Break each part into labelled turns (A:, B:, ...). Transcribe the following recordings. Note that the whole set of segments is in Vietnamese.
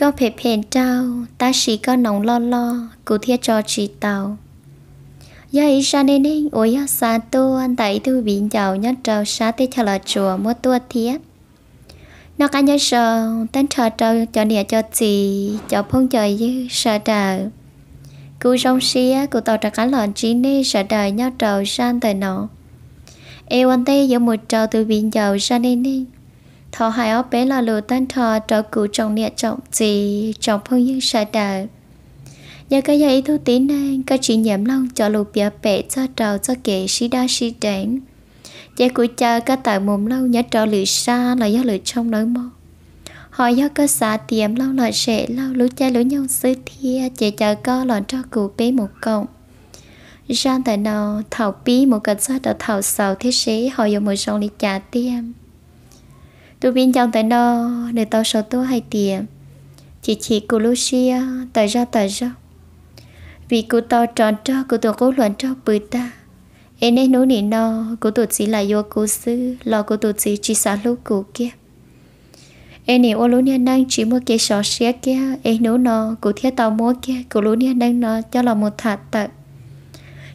A: có phê phèn trao ta chỉ có nồng lo lo cụ thiết cho chị tàu giờ ý sa nên nên ôi ya sa tu anh tại tu bị giàu nhất trâu sa tê cho là chùa mua tua thiết nó cả nhớ sợ tên thờ trâu cho nè cho chị cho phong trời dư sợ trời cụ rong xia cụ tàu trả cả lợn chỉ nê sợ đời nhau trâu san tới nó yêu anh tê giữa một trâu từ biển giàu sa nên nên thọ hai áo bé là lừa tan thọ trọ cụ trọng nhẹ trọng gì trọng phương dương sai đời nhà cái dạy thu tín nên các chị nhảm lòng cho lù bia bể cho trầu cho kể sĩ đa sĩ đảng dạy của cha các tại mồm lâu nhớ trò lửa xa là do lửa trong nỗi mơ họ do cơ xã tiệm lâu loại sẽ lâu lũ cha lũ nhau sư thia chị chờ co lọn cho cụ bé một cộng ra tại nào thảo bí một cảnh sát ở thảo sầu thế sĩ họ dùng một song lý trả tiêm tôi bên trong tới đó để tao sợ tôi hay tiền chị chị cô lúc xia tại ra tại ra vì cô tao tròn trơ cô tôi cố luận cho bự ta em nên nỗi nỉ nó cô tôi chỉ là vô cô sư lo cô tôi chỉ chỉ xả lúc cô kia em nỉ ô lúc nè đang chỉ mua cái sọ xe kia em nỗi nó cô thiết tao mua kia cô lúc nè đang nó cho là một thạt tật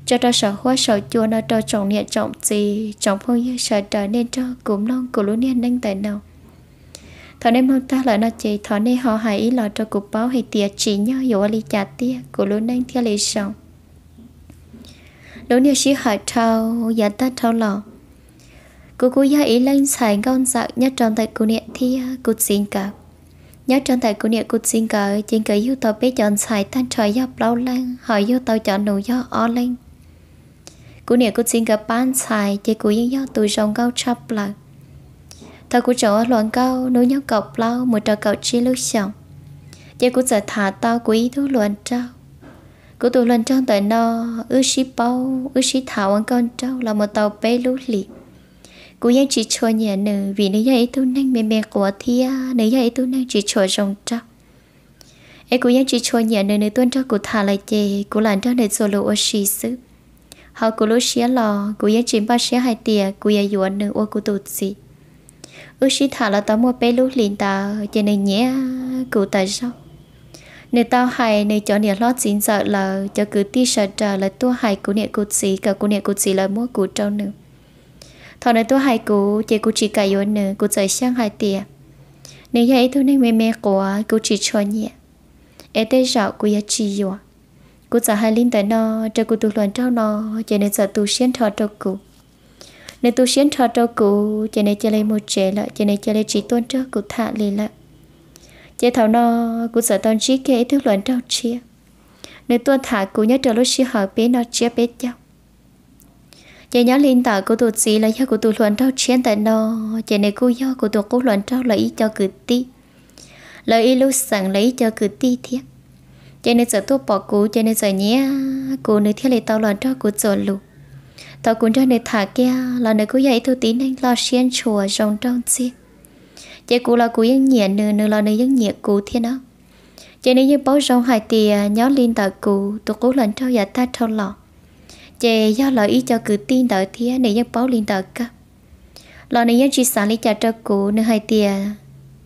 A: cho ta sợ hoa sợ chua nó cho trọng nhẹ trọng gì trọng phong như sợ trở nên cho cúm non của lũ niên đang tại nào thọ nên mong ta lại nó chỉ thọ nên họ hãy ý lo cho cụ báo hay tiệt chỉ nhau dụ lý trả tia của lũ đang theo lý sống lũ niên sĩ hỏi thâu giả ta thâu lò cụ cô gia ý lên xài ngon dạo nhất tròn tại cụ niệm thi cụ xin cả nhớ trên tại cụ địa cụ xin cờ chính cờ yêu tàu bé chọn xài tan trời do lâu lan hỏi yêu tàu chọn nụ do o lên cú nè cú xin gặp bán xài chỉ cú yên nhau tụi rồng cao chắp lại thà cú chỗ loạn cao nối nhau cọc lâu một trò cậu chi lúc xong chơi cú sợ thả tao cú ý thú loạn trao cú tụi loạn trao tại nó ư sĩ bao ư sĩ thảo ăn con trao là một tàu bê lú lì cú yên chỉ cho nhà nữ vì nữ dạy tôi năng mềm mềm của thia nữ dạy tôi năng chỉ cho rồng trao ấy cú yên chỉ cho nhà nữ nữ tuân trao cú thả lại chơi cú làm trao để solo ở sĩ xứ họ cú lúc xía lò cú yết chín bao xía hai tìa cú yết yuan nương ô cú tụt gì ước xí thả là tao mua bé lú liền ta chỉ nên nhé cú tại sao nếu tao hay nếu cho nè lót chín giờ là cho cứ ti sợ trả là tôi hay cú niệm cú gì cả cú niệm cú gì là mua cú trâu nương thọ nè tôi hay cú chỉ cú chỉ cài yuan nương cú chạy xăng hai tìa nếu vậy tôi nên mê mê của cú chỉ cho nhẹ ế tê rạo cú yết chi yuan cú giả hai linh tại nó cho cú tu luận trao nó cho nên giờ tu xuyên thọ cho cú nên tu xuyên thọ cho cú cho nên chơi lấy một chế lại cho nên chơi lấy chỉ tôn cho cú thả lì lại chế thảo nó cú giờ toàn trí kể tu luận trao chia nên tuân thả cú nhớ trở lối xí hỏi bé nó chia bé cháu chế nhớ linh tại cú tu chỉ là do cú tu luận trao chiến tại nó cho nên cú do cú tu cố luận trao lấy cho cử ti lấy lúc sẵn lấy cho cử ti thiết cho nên giờ tôi bỏ cú cho nên giờ nhé cú nơi thiết lấy tao loạn cho cú giờ lù tao cũng cho nơi thả kia là nơi cú dạy tôi tí anh lo xiên chùa rồng trong chi chế cú là cú yên nhẹ nửa nửa là nơi yên nhẹ cú thiên đó chế nên như bao rồng hải thì nhó lên tờ cú tôi cố lần cho giờ ta thâu lọ chế do lợi ý cho cứ tin tờ thế này như bao lên tờ cả lọ nơi yên chỉ sáng lý cho cho cú nơi hải thì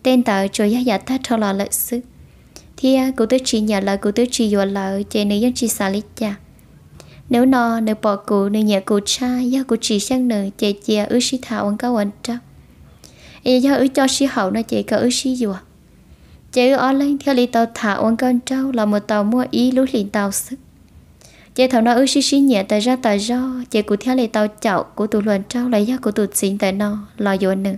A: tên tờ rồi giờ ta thâu lọ lợi sức thì cô tới chỉ nhà là cô tới chỉ dọa là chị này giống chị xả lý cha nếu nó nếu bỏ cụ nếu nhà cụ cha do cụ chỉ sang nợ chị chia ư sĩ thảo ăn cao ăn trao ấy do ư cho sĩ hậu nó chị cả ư sĩ vừa chị ở lên theo lý tàu thảo ăn cao trao là một tàu mua ý lũ liền tàu sức chị thảo nó ư sĩ sĩ nhẹ tại ra tại do chị cụ theo lý tàu chậu của tụ luận trao lấy do của tụ xin tại nó là vừa nữa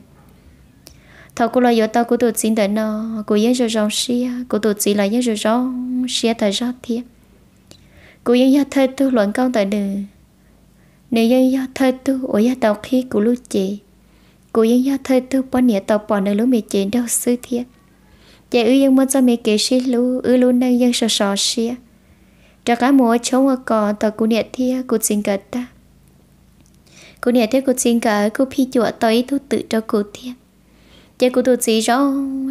A: thọ cô lo yo tao của tôi xin tới nó cô yên rồi rong xia cô tôi chỉ là yên rồi rong xia thời rót thiệt cô yên do thời tôi luận công tại nữ nếu yên do thời tôi ở ya tao khi của lúc chị cô yên do thời tôi bỏ nhiêu tao bỏ nơi lúc mẹ chị đâu sư thiệt giờ ư yên muốn cho mẹ kể xí lú ư luôn đang yên sợ sợ xia cho cá mùa chống ở cỏ tao cô nhẹ thiệt cô xin cật ta cô nhẹ thiệt cô xin cật cô phi chuột tới tôi tự cho cô thiệt chế cụ tu chỉ rõ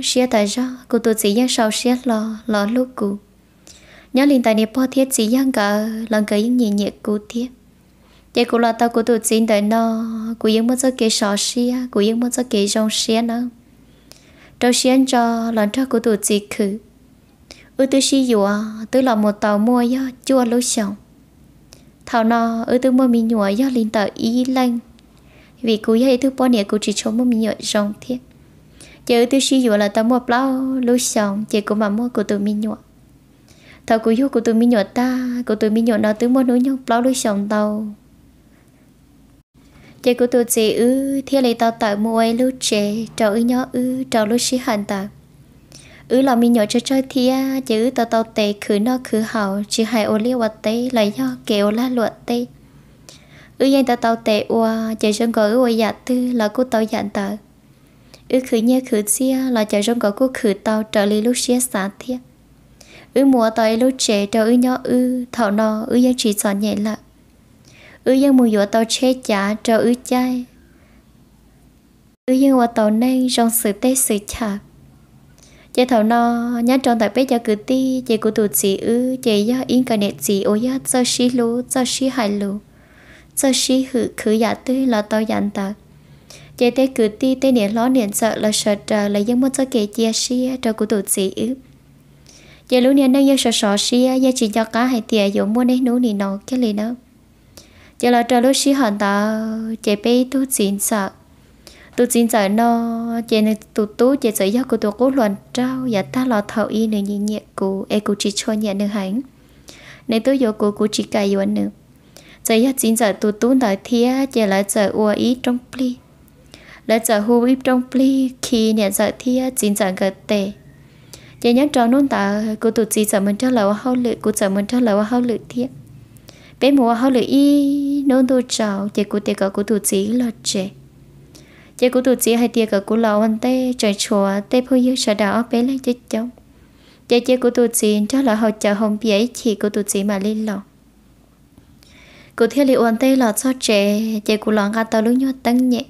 A: xia tại rõ cụ tu chỉ giang sau xia lò lò lúc cụ nhớ liền tại niệm po thiết chỉ giang cả lần cả những nhẹ nhẹ cụ thiết chế cụ là tao cụ tu chỉ tại nó cụ những mất giấc kế sọ xia cụ những mất giấc kế rong xia nó trâu xia cho lần cho cụ tu chỉ khử ư tư xi dùa tư là một tàu mua do chua lối sống thảo nó ở tư mua mình nhùa do liền tại ý lanh vì cú dây thứ bao nhiêu cú chỉ cho mua mình nhựa rong thiết chứ tôi suy dụng là tao mua bao lối xong chị cũng mà mua của tụi mình nhọ tao cũng yêu của tụi mình nhọ ta của tụi mình nhọ nó tứ mua nối nhau bao lối xong tao chị của tụi chị ư thế này tao tại mua ấy lúc trẻ trâu ư nhỏ ư trâu lối xí hành ta, ư là mình nhọ cho chơi thia chứ tao tao tệ khứ nó khứ hảo chỉ hai ô liu vật tê lấy do kéo la luật tê ư yên tao tao tệ ua chỉ sơn có ư dạ tư là cô tao dạng tao ư khử nhé khử chia là chờ rong có cô khử tàu trở lý lúc chia xa thiệt ư mùa tàu lúc trẻ trở ư nhỏ ư thảo nò ư dân chỉ sọ nhẹ lạ ư dân mùa dụa tàu chê chả trở ư chai ư dân qua tàu nay rong sự tê sự chạp chị thảo nó nhá tròn tại bếp giờ cứ ti chạy của tụi chị ư chạy do in cái nét chị ô do cho xí lú cho xí hài lú cho xí hự khứ giả tư là tao dặn ta chế tế cử ti tế niệm ló niệm sợ là sợ trở là dân muốn cho kể chia sẻ cho của tổ sĩ ư chế lúc niệm đang dân sợ sợ sẻ gia chỉ cho cá hay tiề dụ mua nên nú nỉ nọ cái liền đó chế là trở lúc sĩ hận ta chế bé tu chín sợ tu chín sợ nó chế nên tu tu chế sợ do của tụt cố luận trao và ta lo thầu y nên nhị nhẹ cụ e cụ chỉ cho nhẹ nương hẳn nên tôi dụ cụ cụ chỉ cài dụ anh nữa giờ giờ chín giờ tu tu đợi thía chế lại sợ ua ý trong pli đã giờ hù ít trong pli khi ờ, nhà giờ thia chính giờ gật tệ giờ nhắc trò nôn tả cô tụt gì giờ mình cho lầu hao lự cô giờ mình cho lầu hao lự thia bé mùa hao lự y nôn tụt trào giờ cô tiệc cô tụt gì là trẻ giờ cô tụt gì hay tiệc cô lầu anh tê trời chùa tê phôi dưới sợ đào bé lấy chết chồng giờ giờ cô tụt gì cho lầu hậu chờ hồng bé chỉ cô tụt gì mà lên lầu cô thiết liệu anh tê là cho trẻ giờ cô lọ ngã tàu lúc nhớ tăng nhẹ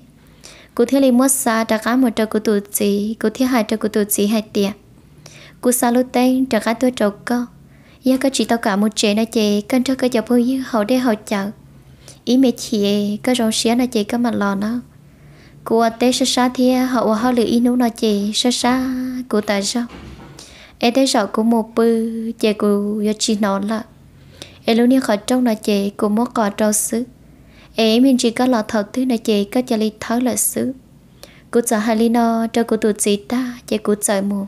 A: cụ thiết li mất xa đã cá một trâu cụ tổ gì cụ thiết hai trâu cụ tổ gì hai tiệt cụ xa lúc tên đã cá tôi trâu cơ giờ có chỉ tao cả một chế nó chế cần cho cái dọc hơi như hậu để hậu chợ ý mẹ chị cái rong xía nó chế cái mặt lò nó cụ ở tê xa xa thì hậu hậu lử ý nú nó chế xa xa cụ tại sao em thấy sợ cụ một bự chế cụ do chỉ nó là em luôn này khỏi trông nó chế cụ mua cỏ trâu xứ ấy mình chỉ có lọ thật thứ này chị có cho lý thấu lợi xứ cụ sợ hai lý no cho cụ tụt gì ta chị cụ sợ mù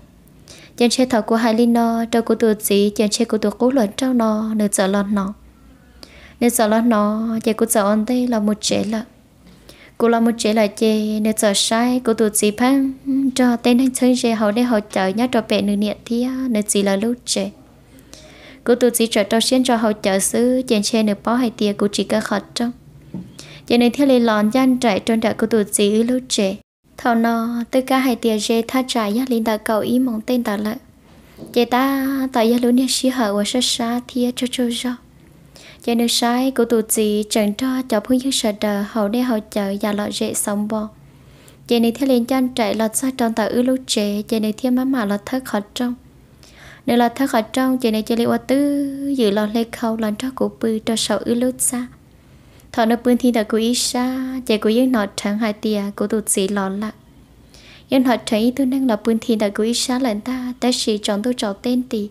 A: chân xe thọ của hai lý no cho cụ tụt gì chân xe của tụt cố luận trao nó nơi sợ lon nó nơi sợ lon nó chị cụ sợ on đây là một chế lợn cô là một chế là chế nơi sợ sai cô tụt gì phang cho tên anh chơi chế hậu để hậu chở nhá cho bé nữ niệm thì nơi chỉ là lúc chế cô tụt gì trở cho xuyên cho hậu chở xứ trên xe nửa bó hai tia cô chỉ cả khọt trong giờ này theo lấy lòn gian trải trôn của có tụt gì lúc trẻ thọ nó tất cả hai tia dê tha trải giác lên đã cầu ý mong tên ta lại giờ ta tại giác lúc này xí hở và sát xa thia cho cho cho giờ nước sai của tụt gì chẳng cho cho phương dư sợ đờ hậu đê hậu chợ và lọ dễ sống bò giờ này theo lên gian trải lọt xa trong tờ ư lúc trẻ giờ này theo má mà lọt thất khó trong nếu là thất khỏi trong chị này chơi lấy ô tư giữ lọt lê khâu lọt cho cụ bư cho sầu ư lút xa thọ nó bươn thi đã cố ý xa chạy cố yên nọ trắng hai tia cố tụt gì lọ lạ yên họ thấy tôi đang là bươn thi đã cố ý xa lần ta ta chỉ chọn tôi chọn tên tì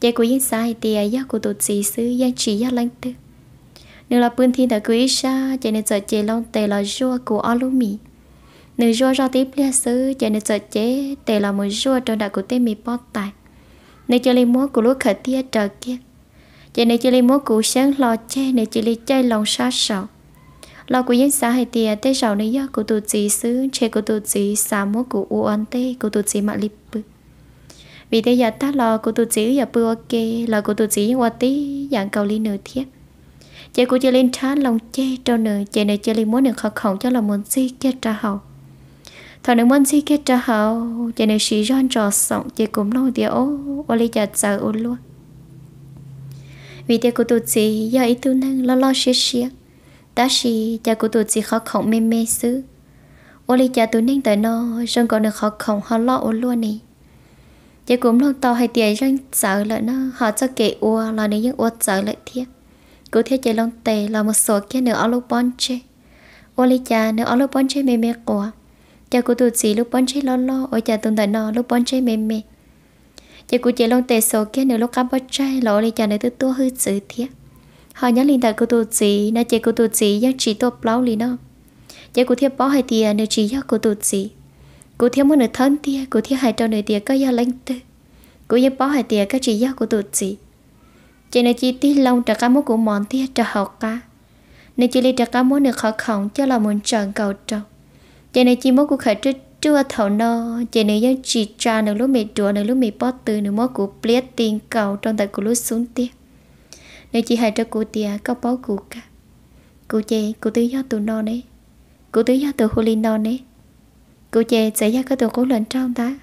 A: chạy cố yên sai tia do cố tụt gì xứ giá chỉ giá lãnh tư nếu là bươn thi đã cố ý xa chạy nên sợ chạy long tề là rua của alumi nếu rua ra tiếp lia xứ chạy nên sợ chế tề là một rua trong đại của tên mì bót tài nếu cho lên múa của lúc khởi tia trời kia chị này chị li muốn cụ sáng lo che này chị li chơi lòng sát sầu lo của dân xã hay tiề tê sầu này do cụ tổ chức xứ che cụ tổ chức xã muốn cụ u ăn tê cụ tổ chức mặt li vì thế giờ ta lo cụ tổ chức giờ bự ok lo cụ tổ chức qua tí dạng cầu li nửa thiết chị của chị lên thá lòng che cho nửa chị này chị li muốn được học khổng cho là muốn gì kia trả hậu thằng nào muốn gì kia trả hậu chị này sĩ ron trò sọng chị cũng lâu tiề ô ô lấy chặt sợ ô luôn vì thế cô tổ chị giờ ý tu năng lo lo xia xia ta chỉ cha cô tổ chị khó khổng mê mê xứ ô li cha tu năng tại nó rong còn được khó khổng họ lo ô luôn này, chỉ cũng lâu tàu hay tiền rong sợ lại nó họ cho kệ ua là nên những ua sợ lại thiệt cứ thế chỉ long tề là một số kia nữa ở lúc bon chê ô li cha nữa ở lúc bon chê mê mê quá, cha cô tổ chị lúc bon chê lo lo ôi cha tuần tới nó lúc bon chê mê mê chị cũng chỉ lông tề số kia nếu lúc cắm bớt chai lỗ đi cho nên thứ tua hư dữ thiệt họ nhớ linh tại của tổ gì nó chị của tổ gì giác chỉ tôi lâu liền nó chị cũng thiết bó hai tiền nếu chỉ giác của tổ gì cũng thiết muốn nửa thân tiền cũng thiết hai trâu nửa tiền có gia lãnh tư cũng giác bó hai tiền các chỉ giác của tổ gì chị nơi chi tí lông trả cá mối của món tia trả học cá nơi chị li trả cá mối được khó khổng cho là muốn chọn cầu trâu chị nơi chi mối của khởi trước chưa thấu nó chỉ nếu như chỉ cha nếu lúc mẹ chùa nếu lúc mẹ bỏ từ nếu mua cụ biết tiền cầu trong tại cụ lúc xuống tiền nếu chỉ hay cho cụ tiền có bỏ cụ cả cụ chê cụ tư do tụ nó đấy cụ tư do tụ hồ linh nó đấy cụ chê sẽ ra cái tụ cố lần trong ta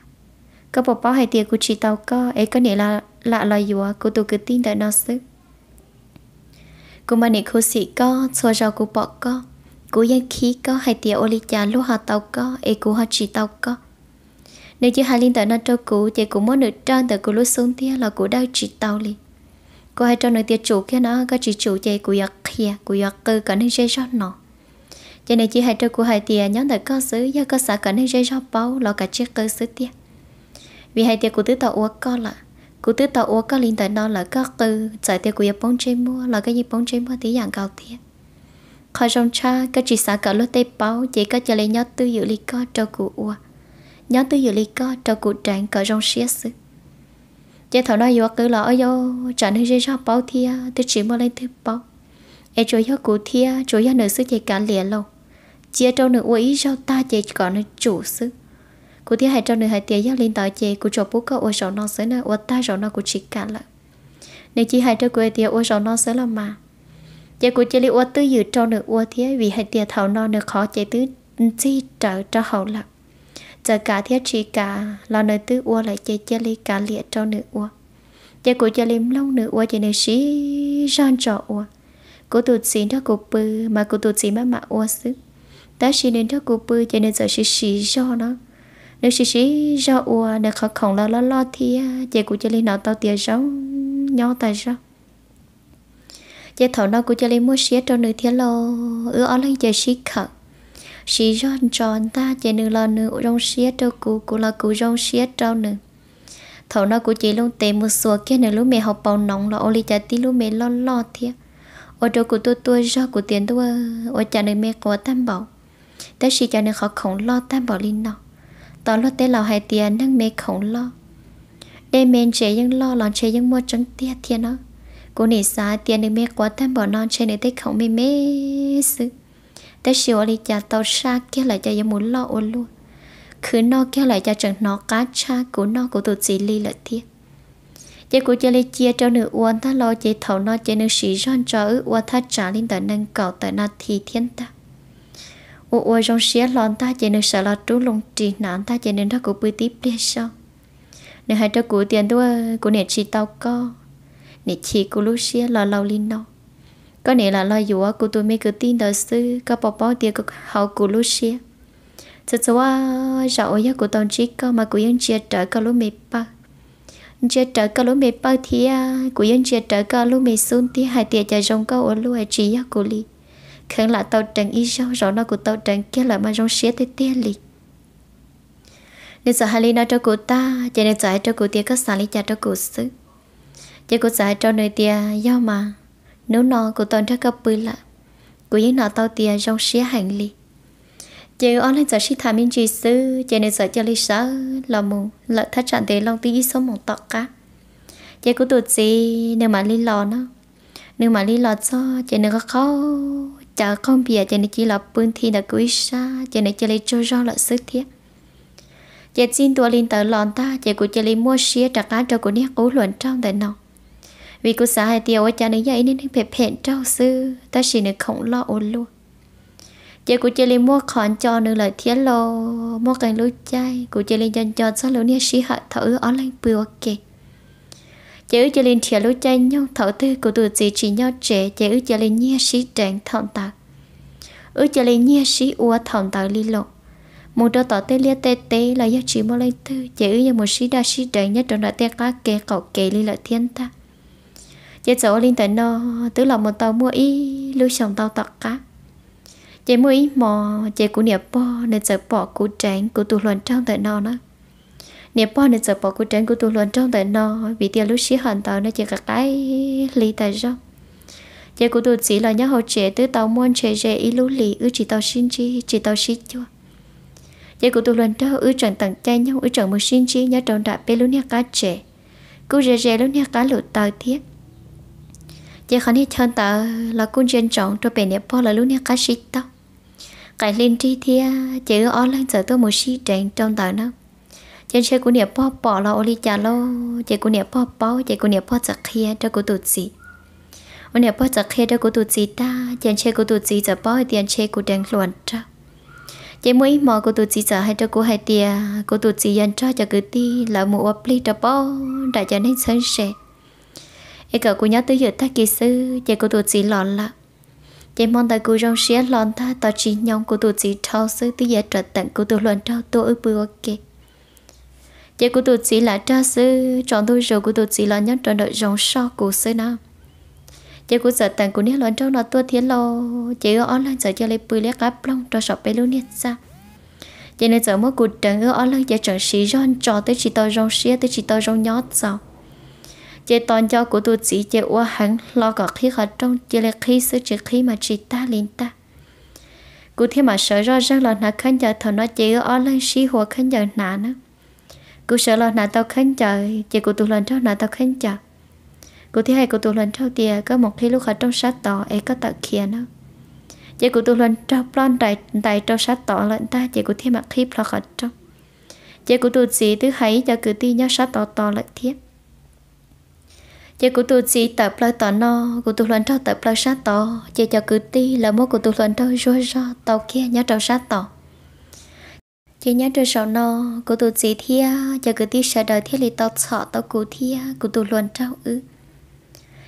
A: có bỏ bỏ hay tiền cụ chỉ tàu có ấy có nghĩa là lạ loài dùa cụ tụ cứ tin đợi nó sức cụ mà nị khu sĩ có xua rau cụ bỏ có cú yên khí có hay tiệt ô li cha lúa hạt tàu có e cú hạt chỉ tàu có nếu chưa hai linh tới nó cho cú thì cú muốn được trơn tới cú lúa xuống tia là cú đau chỉ tàu li cô hay cho nội tiệt chủ kia nó có chỉ chủ chơi cú giặc kia cú giặc cơ cả nên chơi cho nó cho nên chỉ hay cho cú hay tiệt nhóm tới có xứ do có xã cả nên chơi cho bao là cả chiếc cơ xứ tia vì hai tiệt cú tứ tàu uất có là cú tứ tàu uất có linh tới nó là có cơ, chạy tiệt cú giặc bóng chơi mua là cái gì bóng chơi mua tí dạng cao tiệt khỏi rong cha các chị xã cả lô tay bao chỉ có chờ lấy nhớ tư dự lý co cho cụ ua nhớ tư dự lý co cho cụ trạng cả rong xía sự chị thảo nói vô cứ là ơi vô trả nơi dây cho bao thia tôi chỉ mua lên thứ bao em chủ yếu cụ thia chủ yếu nữ sư chị cả lìa lâu chia trâu nữ uý ý cho ta chị còn nữ chủ sư cụ thia hai trâu nữ hai tiền giáo lên tỏi chị cụ cho bố cơ ua sầu non sới nơi ua ta sầu non cụ chỉ cả lại nếu chỉ hai trâu cụ tiền ua sầu non sới là mà giờ của chị li ua tư dự cho nửa ua thế vì hai tiền thảo non nửa khó chế tứ chi trở cho hậu lập giờ cả thế chỉ cả lo nửa tư ua lại chế chị li cả liệt cho nửa ua giờ của chị li lâu nửa ua chị nửa sĩ gian cho ua cô tụt xí cho cô bư mà cô tụt xí mà mà ua xứ ta xí nên cho cô bư cho nên giờ xí sĩ cho nó nếu sĩ sĩ cho ua nửa khó khổng lo lo lo thì giờ của chị li nó tao tiền rau nhau tài rau giờ thầu nó cũng cho lấy mua xía cho nửa thiết lo ư ừ, ở lên giờ xí khở xí ron tròn ta chế nửa lo nửa rong xía cho cụ cụ là cụ rong xía cho nửa thầu nó cũng chỉ luôn tệ một số kia nửa lúc mẹ học bầu nóng là ô ly chả tí lúc mẹ lo lo thiệt ô cho cụ tôi tôi do cụ tiền tôi ô cha nửa mẹ có tam bảo ta xí cha nửa khó khổng lo tam bảo linh nào tao lo tế lào hai tiền năng mẹ khổng lo đây mẹ vẫn lo lòng chế ยัง lo vẫn mua trắng tia thiệt nó cô nể xa tiền được mẹ quá thân bỏ non trên để tích không mê mê sự tới chiều đi cha tàu xa kia lại cho muốn lo ôn luôn cứ nó kia lại cho chẳng nó cá cha của nó của tụt gì ly lại tiếc, chế của chơi lấy chia cho nửa uôn ta lo chế thầu nó chế nửa sĩ ron cho ư uốn ta trả lên tận nâng cầu tại nó thì thiên ta u uốn trong xía lon ta chế nửa sợ lo trú lùng trì nạn ta chế nửa đó của bùi tiếp đi sao nửa hai cho của tiền đua của nè chỉ tao co nè chỉ cô lúc xia là lâu linh đâu có nè là lo dù cô tôi mới cứ tin đời sư có bỏ bỏ tiền có hậu cô lúc xia thật sự à dạo ấy của tôi chỉ có mà của vẫn chia trở cả lúc mệt ba chia trở cả lúc mệt ba thì á, à, của vẫn chia trở cả lúc mệt xuống thì hai tiền cho rong câu ở lúc ở chỉ á, của li khẩn là tao trần y sao rồi nó của tao trần kia là mà rong xia tới tiền li nên sợ hai li nó cho cô ta cho nên sợ cho cô tiền có sản lý cho cho cô sức chỉ có giải cho nơi tia do mà nếu nó của toàn ra gấp bự lại của những nọ tao tia trong xía hành lý chỉ ở lên giờ xí thảm minh chỉ sư chỉ nên giờ cho lý sợ là mù lợi thất chặn tế long tí số một tọt cá chỉ có tụt gì nếu mà lý lò nó nếu mà lý lò cho chỉ nên có khó chả không bìa chỉ nên chỉ là bươn thi là quý xa chỉ nên cho lấy cho do là sức thiết chỉ xin tua linh tờ lòn ta chỉ của chỉ lấy mua xía trả cá cho của nét cố luận trong đời nào vì cô xã hai tiêu cha nên dạy nên phải phèn trao sư ta chỉ nên không lo ổn luôn chị cô chơi lên mua khón cho nên lời thiết lo mua cái lối chay cô chơi lên chân cho sao lâu nia sĩ hạ thở ở lên bừa kì chơi ư lên thiết lối chay nhau thở tư cô tự chị chỉ nhau trẻ chơi chơi lên nia sĩ trạng thọn tạc ư chơi lên nia sĩ ua thọn tạc li lộ một đôi tỏ tê lia tê tê là giá trị mua lên tư chơi ư như một sĩ đa sĩ trạng nhất trong đại tê cá kê cậu kê li lợi thiên ta chế chỗ linh tới nó tứ lòng một tàu mua ý lưu sống tàu tọt cá chế mua ý mò chế cũng niệm po nên sợ bỏ cú tránh cú tu luận trong tới nó nữa niệm po nên sợ bỏ cú tránh cú tu luận trong tới nó vì tiền lúc xí hận tàu nó chỉ gặp cái lý tại sao chế cũng tụt sĩ là nhớ hậu trẻ tứ tàu muốn chế trẻ ý lú lì ư chỉ tàu xin chi chỉ tàu xin chưa chế cũng tu lần đó ư chẳng tặng chay nhau ư chẳng một xin chi nhớ trọng đại bê lú nhắc cá trẻ cú rẻ rẻ lú nhắc cá lụt tàu thiết giờ khó nè chân ta là cũng chân trọng cho bè nè bỏ là lúc nè cá xịt tao cái linh tri thia chỉ ở lên giờ tôi một xí trèn trong tờ nó chân chơi của nè bỏ bỏ là ô li chả lô chỉ của nè bỏ bỏ chỉ của nè bỏ giật kia cho của tụt gì ô nè bỏ giật cho của tụt gì ta chân chơi của tụt gì giờ bỏ tiền chơi của đang luận ra chỉ mỗi mò của tụt gì giờ hay cho của hai tia của tụt gì dành cho cho cứ ti là một ấp li cho bỏ đã cho nên sân sệt cái cậu của nhớ tới giờ ta kỳ sư chạy cô tụt chỉ lòn là chạy mong tại cô rong xía lòn ta tỏ chỉ nhong cô tụt chỉ thao sư tới giờ trở tận cô tụt luận trao tôi ư bừa kì chạy cô tụt chỉ là cha sư chọn tôi rồi cô tụt chỉ là nhớ trọn đợi rong so cô sư nào chạy cô sợ tận cô nhớ luận trao nó tôi thiên lô chạy ở online sợ cho lấy bùi lấy cá plong cho sọp bé luôn ra, sao cho nên giờ mỗi cuộc trận ở online giờ trận sĩ ron trò tới chỉ tao rong xía tới chỉ tao rong nhót sao chế toàn cho của tôi chỉ chế ua hắn lo gọt khí khó trong chế là khí sự chế khí mà chỉ ta lên ta cụ thế mà sợ rõ ràng là nó khăn giờ thằng nó chế ở lên xí hồ khăn giờ nà nữa cụ sợ là nà tao khăn giờ chế của tôi lần cho nà tao khăn giờ cụ thế hay của tôi lần cho tiền có một khi lúc khó trong sát tỏ ấy có tạo kia nữa chế của tôi lần cho plon đại đại trong sát tỏ lận ta chế cụ thế mà khi lo khó trong chế của tụi chỉ thứ hay cho cử ti nhau sát tỏ tỏ lại thiết chị của tôi chỉ tập lại tỏ no của tôi luận cho tập lại sát tỏ chỉ cho cứ ti là mỗi của tôi luận thôi rồi ra tàu kia nhớ tàu sát tỏ chỉ nhớ trời sầu no của tôi chỉ thia cho cứ ti sợ đời thiết lý tàu sợ tàu cụ thia của tôi luận cho ư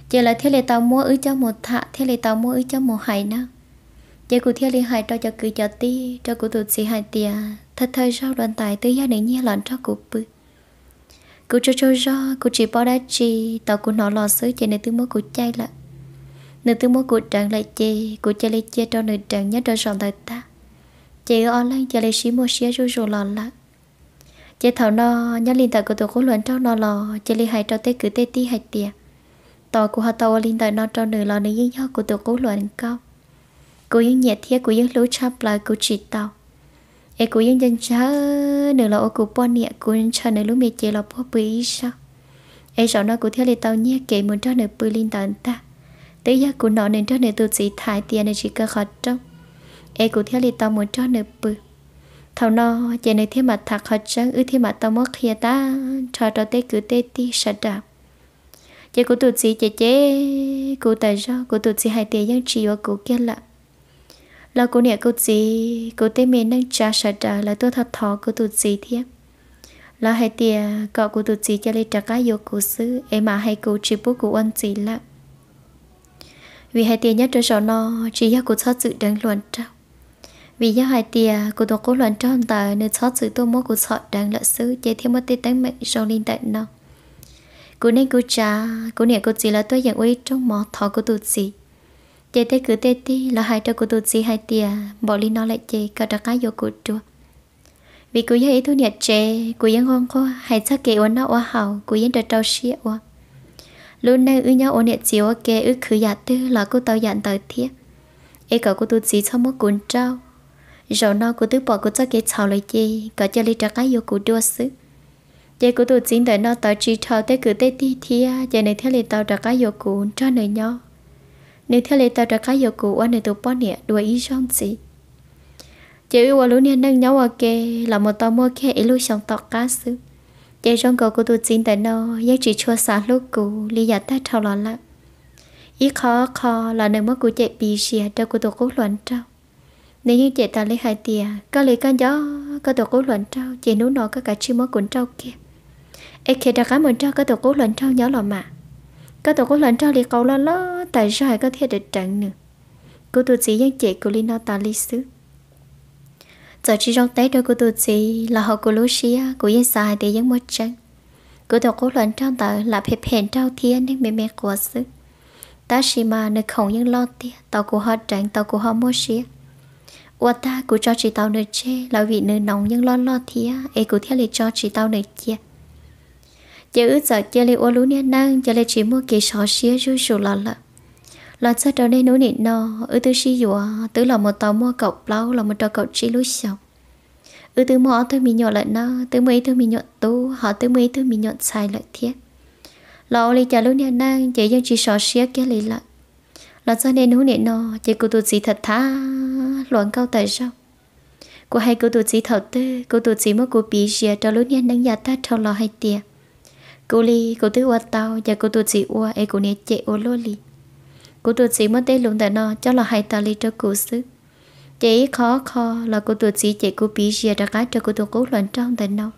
A: chỉ là thiết lý tàu mua ư cho một thạ thiết lý tàu mua ư cho một hải nữa chỉ của thiết lý hải cho cho cứ cho ti cho của tôi chỉ hải tia thật thời sau đoàn tài tư gia đình nhiên lần cho cụ bự Cô cho cho ra Cô chỉ bỏ đá chi Tàu cô nó lò xứ Chị này tư mối của chay lại Nữ tư mối của trạng lại chê Của chê lại chê cho nữ trạng nhớ cho sòn tại ta Chị ở online chê lê xí mua xí rù rù lò lại Chị thảo nó nhớ liên tại của tổ khối luận cho nó lò Chị lê hai cho tế cứ tê tí hai tìa Tàu của họ tàu liên tại nó cho nữ lò nữ yên nhớ của tổ khối luận cao Cô yên nhẹ thiết của yên lũ chắp lại của chị tàu e cú yên chân chớ nửa là ô cú bò nịa cú chân nửa lúc mẹ chết là bò bì sao e sợ nó cú theo lì tàu nhé kể muốn cho nửa bì linh tận ta tới giờ cú nó nên cho nửa tụt sĩ thái tiền nên chỉ cơ khó trong e cú theo lì tàu muốn cho nửa bì thầu nó chế nửa thế mà thạc khó chân ư thế mà tao mất kia ta cho cho tới cứ tê ti sợ đạp chế của tụt sĩ chế chế cú tài do của tụt sĩ hai tiền dân chỉ và cú kia lại là cô nè cô gì cô tên mình đang trả sợ trả là tôi thật thọ cô tụt gì thế là hai tia cậu cô tụt gì cho lấy trả cá vô cô xứ em mà hai cô chỉ bố cô ăn gì lạ vì hai tia nhớ trở sợ nó chỉ do cô thoát sự đang luận trao vì do hai tia cô tôi cố luận trao tờ nên thoát sự tôi muốn cô sợ đang lợn xứ chế thêm một tia đánh mệnh sau linh tại nó cô nên cô trả cô nè cô gì là tôi dạng uy trong mỏ thọ cô tụt gì chế thế cứ tê ti là hai trâu của tụt gì hai tia bỏ đi nó lại chế cả đặc cái vô cụ chua vì cứ vậy thu nhật chế cô yên ngon khó hãy chắc kệ ôn nó oa hảo cô yên trâu xia oa luôn nay ư nhau ôn nhật chiếu kê ư khứ giả tư là cô tao dặn tờ thiết ấy cả cô tụt gì cho một cuốn trâu rồi nó cô tứ bỏ cô cho kệ chào lại chế cả cho đi đặc cái vô cụ đua sức chế của tụt chính đợi nó tới chỉ thảo tới cứ tới ti thia chế này thế lời tao đặc cái vô cụ cho nơi nhau nếu theo lệ tao ra cái yêu cụ anh để tụ bỏ nè đuổi ý xong gì chị yêu ở lũ nè nâng nhau ở kê là một tao mua khe ý lũ xong tọt cá sư chị trong cầu của tụ chín tại nó giá trị chua xả lúc cụ lý giả ta thao lọ lạ ý khó khó là nơi mất của chạy bị xìa đâu của tụ cố luận trao nếu như chạy ta lấy hai tia có lấy con gió có tụ cố luận trao chị nú nó có cả chi mất cuốn trao kia ấy khi đã cá một trao có tụ cố luận trao nhớ lọ mà có tổ có lần cho đi cầu lo lo tại sao hay có thể để tránh nữa cô tôi chỉ dân chị của lina ta lý xứ giờ chỉ trong tay đôi cô tôi chỉ là họ của lucia của dân xài để dân mất trắng cô tôi có lần trong tờ là phê phèn trao thiên nên mẹ mẹ của xứ ta chỉ mà nơi không những lo ti tàu của họ tránh tàu của họ mất xía ua ta của cho chị tàu nơi che là vị nơi nóng nhưng lo lo thì ấy cũng thiết lì cho chị tàu nơi kia giờ giờ giờ li ô lún nia năng giờ li chỉ mua kỳ sò xía rú sù lọ lợ lọ cho đầu này nú nịt nọ ư tư xí dùa tứ là một tàu mua cậu plau là một tàu cậu chỉ lú sọc ư tư mua thôi mình nhọ lại nó tư mấy thôi mình nhọn tu họ tư mấy thôi mình nhọn xài lại thiết lọ li giờ lún nia năng chỉ giờ chỉ sò xía kia li lợ lọ sao nên nú nịt nọ chỉ cô tụt gì thật tha loạn câu tại sao cô hay cô tụt gì thật tư cô tụt gì mà cô bị gì đó lú nia năng nhà ta thâu lọ hai tiệt cô li cô tư ua tao và cô tu sĩ ua e cô nè chạy ô lô li cô tu sĩ mất tê lùng tại nó cho là hai ta li cho cô sư chạy khó khó là cô tu sĩ chạy cô bị chia ra cái cho cô tu cố luận trong tại nó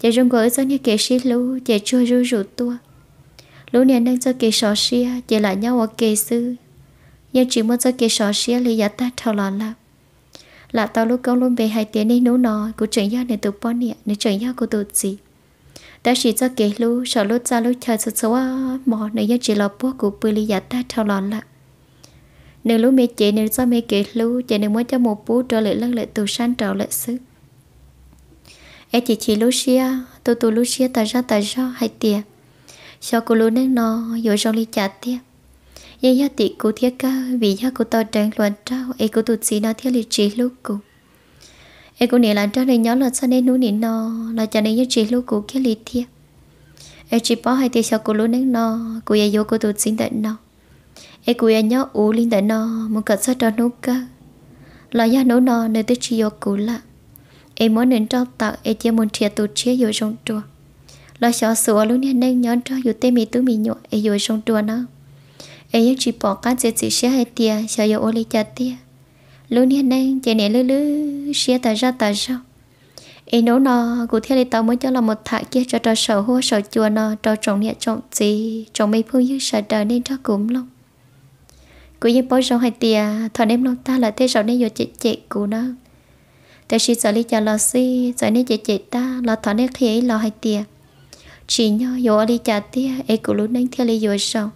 A: chạy rung gỡ cho như kẻ sĩ lú chạy chua ru ru tua lú nè đang cho kẻ sọ xia chạy lại nhau ở kẻ sư nhưng chỉ muốn cho kẻ sọ xia li giả ta thao loạn lắm là tao lúc con luôn về hai tiếng đi nấu nò của chuyện gia này tụi bọn nè này chuyện gia của tụi chị đã chỉ cho kể lu sợ lúc ra lúc chờ sợ sợ mò nếu như chỉ là bố cụ bưởi lý giả ta thao lòn lại nếu lúc mẹ chị nếu cho mẹ kể lu chị nếu muốn cho một bố trở lại lắc lại tù san trở lại xứ em chỉ chỉ lúc xia tôi tù lúc xia ta ra ta ra hay tiệt sau cô lúc nên nó rồi trong ly chả tiệt nhưng giá tỷ cô thiết ca vì giá cô tao tránh luận trao em cô tụt xí nó thiết lý trí lúc cụ em cũng nghĩ là cho nên nhỏ là sao nên núi nỉ nó là cho nên chỉ lúc cũ kia lì thiệt em chỉ bỏ hai tiền sau cũ lúc nãy nó cũ giờ vô cũ tụt xin tại nó em cũ giờ nhớ ú linh tại nó một cất sao cho nó cơ là do nó nó nơi tới chỉ vô cũ lạ. em muốn nên cho tặng em chỉ muốn thiệt tụt chế vô trong chùa là sợ sửa lúc nè nên nhớ cho dù tên mì tứ mì nhọ em vô trong chùa nó em chỉ bỏ cái gì chỉ sẽ hai tiền sau giờ ô lý chặt tiền lúc này đây chạy nè lư lư xia tờ ra tờ sao ý nấu nò, cụ thiết lý tao mới cho là một thả kia cho trò sở hô sở chùa nò, trò trọng nhẹ trọng gì trọng mấy phương như sở đời nên cho cúm lông cụ yên bó rau hai tìa thọ em lâu ta là thế rau nên dù chị chị cụ nó tại sĩ sở lý cho lò xì sở nên chị chị ta là thọ nên khi ấy lò hai tìa chỉ nhớ dù lý trả tìa ấy cụ lúc nên thiết lý dù sao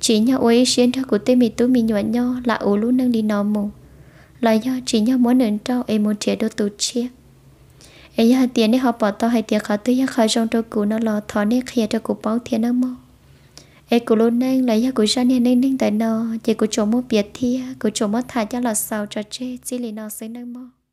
A: chỉ nhớ ôi xuyên cho cụ tê mì tú mì nhuận nhau là ủ lúc nên đi nò mù là do chỉ nhau muốn nền trâu em muốn chia đôi tụ chia ấy giờ tiền để họ bỏ tao hay tiền khó tới giờ khỏi trong đôi cũ nó lò thọ nên khía cho cụ bao tiền nó mò ấy cụ luôn nên là do cụ ra nên nên nên tại nó chỉ cụ chỗ mua biệt thia cụ chỗ mua thả cho lò sầu cho chê chỉ lì nó xứng nên mò